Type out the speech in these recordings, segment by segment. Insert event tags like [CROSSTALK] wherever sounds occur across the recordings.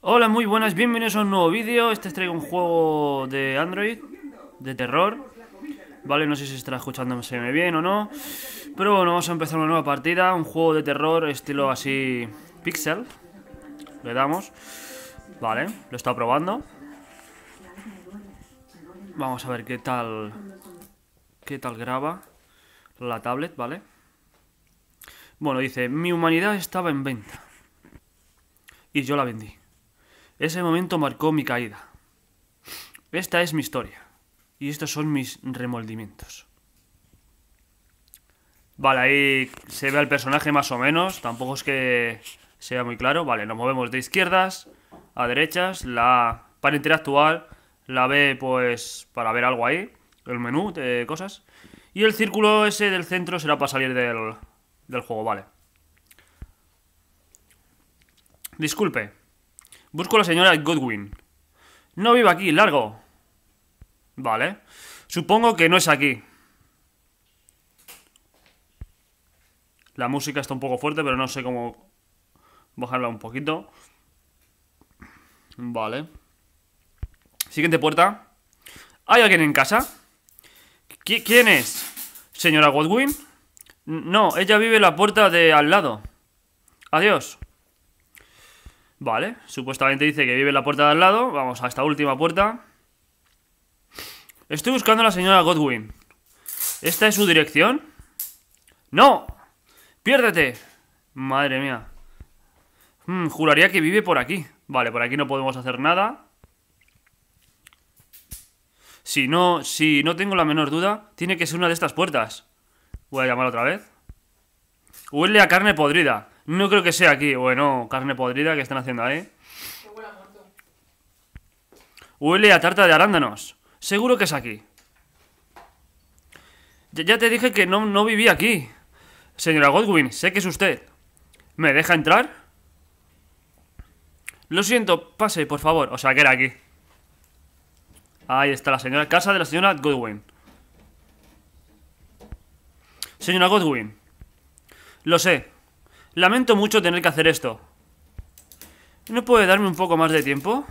Hola, muy buenas, bienvenidos a un nuevo vídeo. Este traigo un juego de Android, de terror. Vale, no sé si estará escuchándome bien o no. Pero bueno, vamos a empezar una nueva partida. Un juego de terror estilo así pixel. Le damos. Vale, lo está probando. Vamos a ver qué tal... Qué tal graba la tablet, ¿vale? Bueno, dice, mi humanidad estaba en venta. Y yo la vendí. Ese momento marcó mi caída. Esta es mi historia. Y estos son mis remordimientos. Vale, ahí se ve al personaje más o menos. Tampoco es que sea muy claro. Vale, nos movemos de izquierdas a derechas. La para interactuar. La B, pues, para ver algo ahí. El menú de cosas. Y el círculo ese del centro será para salir del, del juego, vale. Disculpe, Busco a la señora Godwin. No vive aquí, largo. Vale. Supongo que no es aquí. La música está un poco fuerte, pero no sé cómo bajarla un poquito. Vale. Siguiente puerta. ¿Hay alguien en casa? ¿Quién es? ¿Señora Godwin? No, ella vive en la puerta de al lado. Adiós. Vale, supuestamente dice que vive en la puerta de al lado. Vamos a esta última puerta. Estoy buscando a la señora Godwin. ¿Esta es su dirección? ¡No! ¡Piérdete! Madre mía. Hmm, juraría que vive por aquí. Vale, por aquí no podemos hacer nada. Si no, si no tengo la menor duda, tiene que ser una de estas puertas. Voy a llamar otra vez. Huele a carne podrida. No creo que sea aquí. Bueno, carne podrida que están haciendo ahí. Huele a tarta de arándanos. Seguro que es aquí. Ya, te dije que no, no viví aquí. Señora Godwin, sé que es usted. ¿Me deja entrar? Lo siento, pase, por favor. O sea, que era aquí. Ahí está la señora. Casa de la señora Godwin. Señora Godwin. Lo sé. Lamento mucho tener que hacer esto. ¿No puede darme un poco más de tiempo?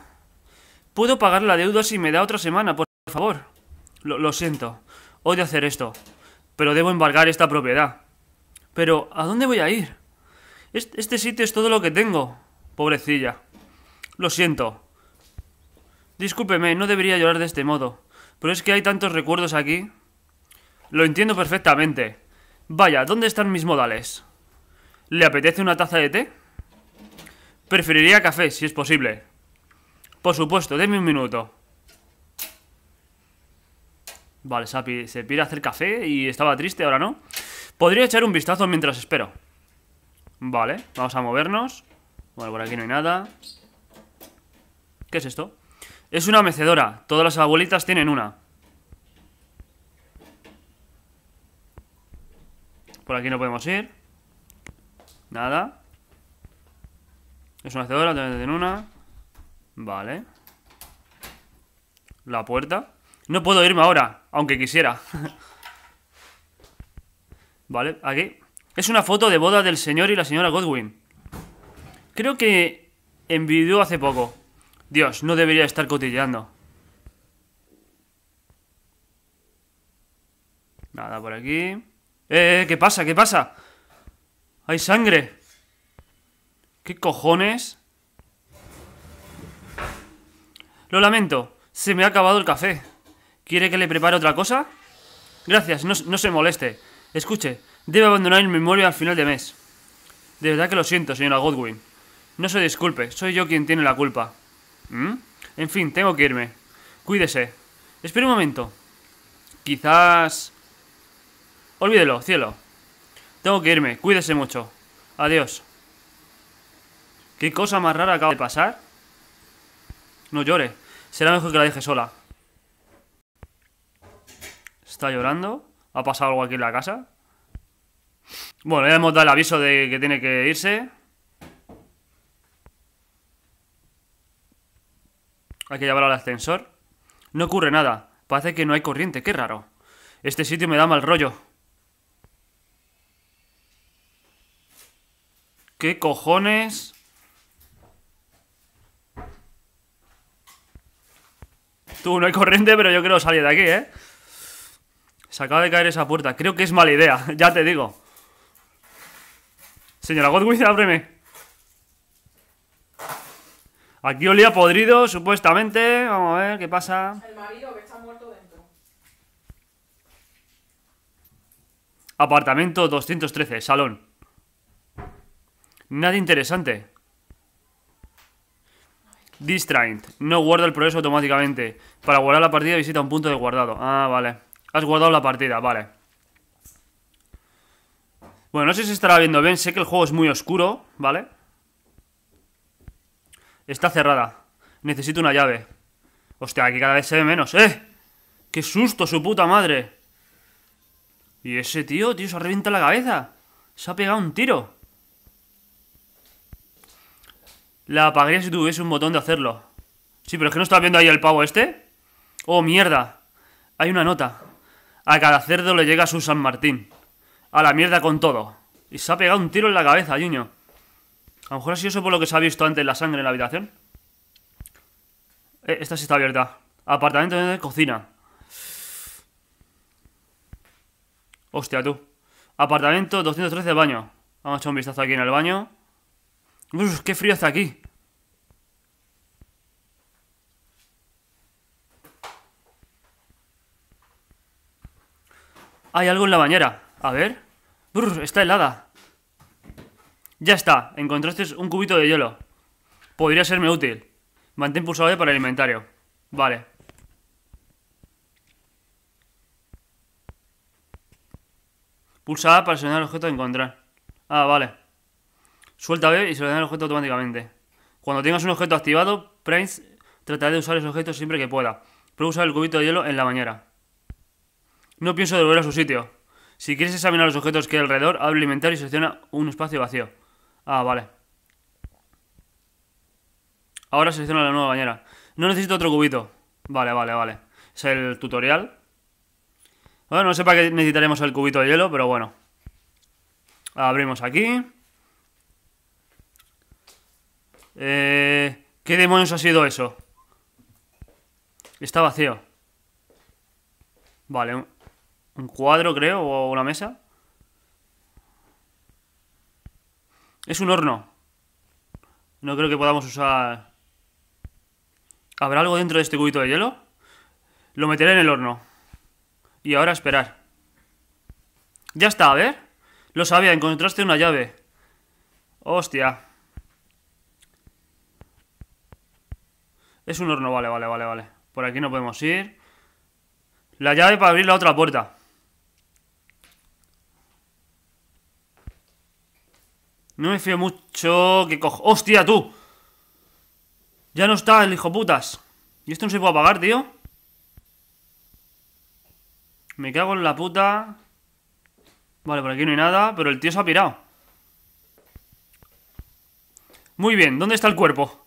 Puedo pagar la deuda si me da otra semana, por favor. Lo, siento. Odio hacer esto. Pero debo embargar esta propiedad. Pero, ¿a dónde voy a ir? Este, este sitio es todo lo que tengo. Pobrecilla. Lo siento. Discúlpeme, no debería llorar de este modo. Pero es que hay tantos recuerdos aquí. Lo entiendo perfectamente. Vaya, ¿dónde están mis modales? ¿Le apetece una taza de té? Preferiría café, si es posible. Por supuesto, deme un minuto. Vale, se pide hacer café y estaba triste, ahora no. Podría echar un vistazo mientras espero. Vale, vamos a movernos. Bueno, por aquí no hay nada. ¿Qué es esto? Es una mecedora. Todas las abuelitas tienen una. Por aquí no podemos ir. Nada. Es una hacedora, también tiene una. Vale. La puerta. No puedo irme ahora, aunque quisiera. [LAUGHS] vale, aquí. Es una foto de boda del señor y la señora Godwin. Creo que envidió hace poco. Dios, no debería estar cotilleando. Nada por aquí. Eh, eh ¿qué pasa? ¿Qué pasa? ¡Hay sangre! ¿Qué cojones? Lo lamento, se me ha acabado el café. ¿Quiere que le prepare otra cosa? Gracias, no, se moleste. Escuche, debe abandonar el memoria al final de mes. De verdad que lo siento, señora Godwin. No se disculpe, soy yo quien tiene la culpa. ¿Mm? En fin, tengo que irme. Cuídese. Espere un momento. Quizás... Olvídelo, cielo. Tengo que irme, cuídese mucho. Adiós. ¿Qué cosa más rara acaba de pasar? No llore, será mejor que la deje sola. ¿Está llorando? ¿Ha pasado algo aquí en la casa? Bueno, ya hemos dado el aviso de que tiene que irse. Hay que llevarlo al ascensor. No ocurre nada. Parece que no hay corriente. Qué raro. Este sitio me da mal rollo. ¿Qué cojones? Tú, no hay corriente, pero yo quiero salir de aquí, ¿eh? Se acaba de caer esa puerta. Creo que es mala idea, [LAUGHS] ya te digo. Señora Godwin, ábreme. Aquí olía podrido, supuestamente. Vamos a ver qué pasa. El marido que está muerto dentro. Apartamento 213, salón. Nada interesante. Distraint. No guarda el progreso automáticamente. Para guardar la partida visita un punto de guardado. Ah, vale. Has guardado la partida, vale. Bueno, no sé si estará viendo bien. Sé que el juego es muy oscuro, ¿vale? Está cerrada. Necesito una llave. Hostia, aquí cada vez se ve menos. ¡Eh! ¡Qué susto, su puta madre! Y ese tío, tío, se reventado la cabeza. Se ha pegado un tiro. La apagaría si tuviese un botón de hacerlo. Sí, pero es que no está viendo ahí el pavo este. Oh, mierda. Hay una nota. A cada cerdo le llega su San Martín. A la mierda con todo. Y se ha pegado un tiro en la cabeza, Junio A lo mejor ha sido eso por lo que se ha visto antes la sangre en la habitación. Eh, esta sí está abierta. Apartamento de cocina. Hostia, tú. Apartamento 213 baño. Vamos a echar un vistazo aquí en el baño. Uf, qué frío hace aquí. Hay algo en la bañera. A ver. Uf, está helada. Ya está. Encontraste un cubito de hielo. Podría serme útil. Mantén pulsado para el inventario. Vale. Pulsada para seleccionar el objeto a encontrar. Ah, vale. Suelta B y selecciona el objeto automáticamente. Cuando tengas un objeto activado, Prince tratará de usar ese objeto siempre que pueda. Prueba usar el cubito de hielo en la bañera. No pienso devolver a su sitio. Si quieres examinar los objetos que hay alrededor, abre el inventario y selecciona un espacio vacío. Ah, vale. Ahora selecciona la nueva bañera. No necesito otro cubito. Vale, vale, vale. Es el tutorial. Bueno, no sé para qué necesitaremos el cubito de hielo, pero bueno. Abrimos aquí. Eh, ¿Qué demonios ha sido eso? Está vacío. Vale, un, un cuadro creo, o una mesa. Es un horno. No creo que podamos usar... ¿Habrá algo dentro de este cubito de hielo? Lo meteré en el horno. Y ahora esperar. Ya está, a ver. Lo sabía, encontraste una llave. Hostia. Es un horno, vale, vale, vale, vale. Por aquí no podemos ir. La llave para abrir la otra puerta. No me fío mucho que cojo... ¡Hostia, tú! Ya no está el hijo putas. ¿Y esto no se puede apagar, tío? Me cago en la puta. Vale, por aquí no hay nada, pero el tío se ha pirado. Muy bien, ¿dónde está el cuerpo?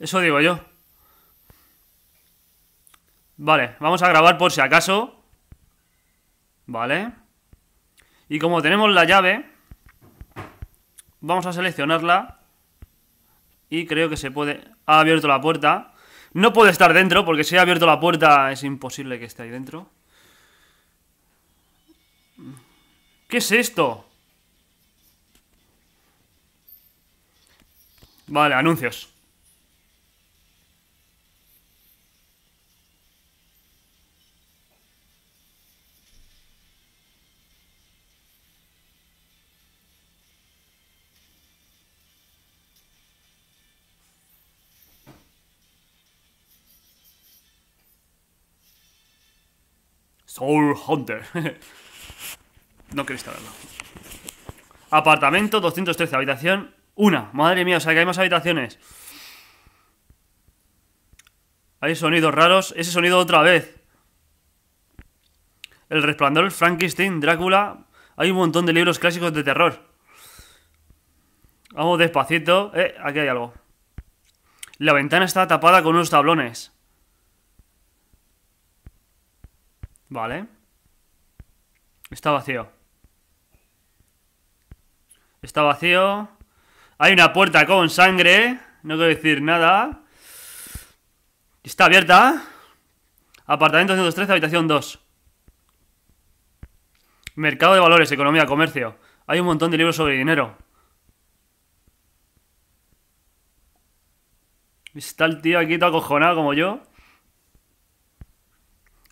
Eso digo yo. Vale, vamos a grabar por si acaso. Vale. Y como tenemos la llave, vamos a seleccionarla. Y creo que se puede... Ha abierto la puerta. No puede estar dentro, porque si ha abierto la puerta es imposible que esté ahí dentro. ¿Qué es esto? Vale, anuncios. Soul Hunter. [LAUGHS] no queréis saberlo. Apartamento 213, habitación una. Madre mía, o sea que hay más habitaciones. Hay sonidos raros. Ese sonido otra vez. El resplandor, Frankenstein, Drácula. Hay un montón de libros clásicos de terror. Vamos despacito. Eh, aquí hay algo. La ventana está tapada con unos tablones. Vale. Está vacío. Está vacío. Hay una puerta con sangre. No quiero decir nada. Está abierta. Apartamento 113, habitación 2. Mercado de valores, economía, comercio. Hay un montón de libros sobre dinero. Está el tío aquí todo acojonado como yo.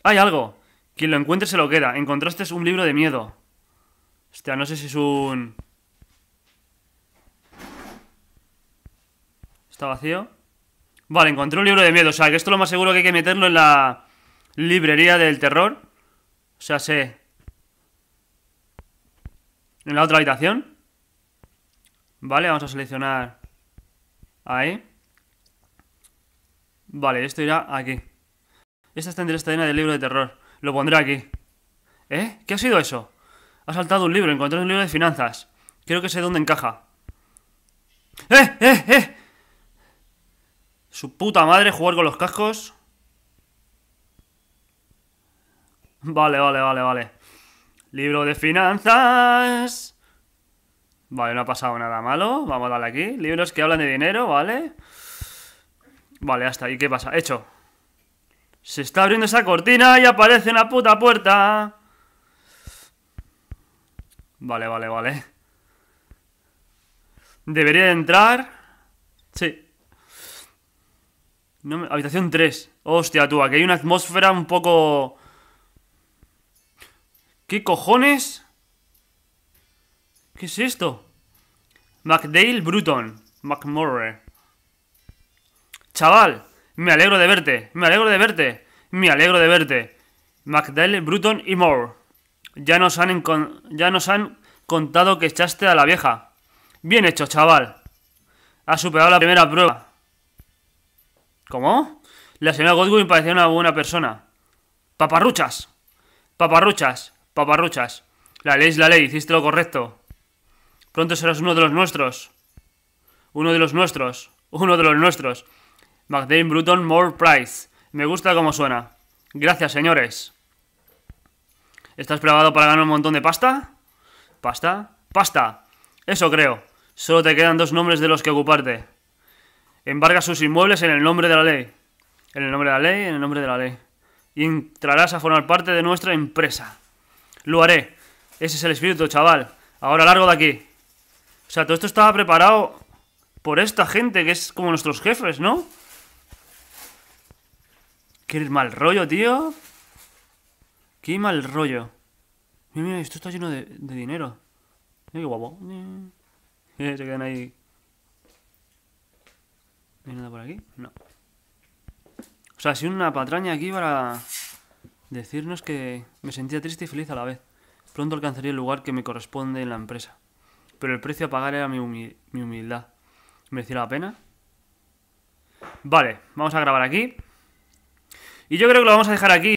Hay algo. Quien lo encuentre se lo queda. Encontraste un libro de miedo. Hostia, no sé si es un... ¿Está vacío? Vale, encontré un libro de miedo. O sea, que esto lo más seguro que hay que meterlo en la librería del terror. O sea, sé... En la otra habitación. Vale, vamos a seleccionar... Ahí. Vale, esto irá aquí. Esta está en esta del libro de terror. Lo pondré aquí. ¿Eh? ¿Qué ha sido eso? Ha saltado un libro, encontré un libro de finanzas. Creo que sé dónde encaja. ¡Eh! ¡Eh! ¡Eh! Su puta madre jugar con los cascos. Vale, vale, vale, vale. Libro de finanzas. Vale, no ha pasado nada malo. Vamos a darle aquí. Libros que hablan de dinero, ¿vale? Vale, hasta ahí. ¿Qué pasa? Hecho. Se está abriendo esa cortina y aparece una puta puerta. Vale, vale, vale. Debería entrar. Sí. Habitación 3. Hostia, tú, aquí hay una atmósfera un poco... ¿Qué cojones? ¿Qué es esto? Macdale Bruton. Macmurray, Chaval, me alegro de verte, me alegro de verte, me alegro de verte. Macdell, Bruton y Moore. Ya nos han, ya nos han contado que echaste a la vieja. Bien hecho, chaval. Ha superado la primera prueba. ¿Cómo? La señora Godwin parecía una buena persona. Paparruchas. Paparruchas. Paparruchas. La ley es la ley. Hiciste lo correcto. Pronto serás uno de los nuestros. Uno de los nuestros. Uno de los nuestros. McDale Bruton More Price. Me gusta cómo suena. Gracias, señores. ¿Estás preparado para ganar un montón de pasta? ¿Pasta? ¡Pasta! Eso creo. Solo te quedan dos nombres de los que ocuparte. Embarga sus inmuebles en el nombre de la ley. En el nombre de la ley, en el nombre de la ley. Y entrarás a formar parte de nuestra empresa. Lo haré. Ese es el espíritu, chaval. Ahora largo de aquí. O sea, todo esto estaba preparado por esta gente que es como nuestros jefes, ¿no? Qué mal rollo, tío. Qué mal rollo. Mira, mira, esto está lleno de, dinero. qué guapo. [LAUGHS] se quedan ahí. hay nada por aquí? No. O sea, si una patraña aquí para decirnos que me sentía triste y feliz a la vez. Pronto alcanzaría el lugar que me corresponde en la empresa. Pero el precio a pagar era mi, mi humildad. ¿Merecía la pena? Vale, vamos a grabar aquí. Y yo creo que lo vamos a dejar aquí.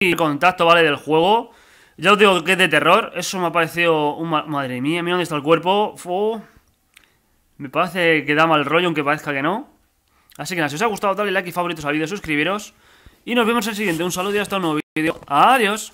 El contacto, ¿vale? Del juego. Ya os digo que es de terror. Eso me ha parecido... Un madre mía, mira dónde está el cuerpo. Me parece que da mal rollo, aunque parezca que no. Así que nada, si os ha gustado, dale like y favoritos al vídeo, suscribiros. Y nos vemos en el siguiente. Un saludo y hasta un nuevo vídeo. Adiós.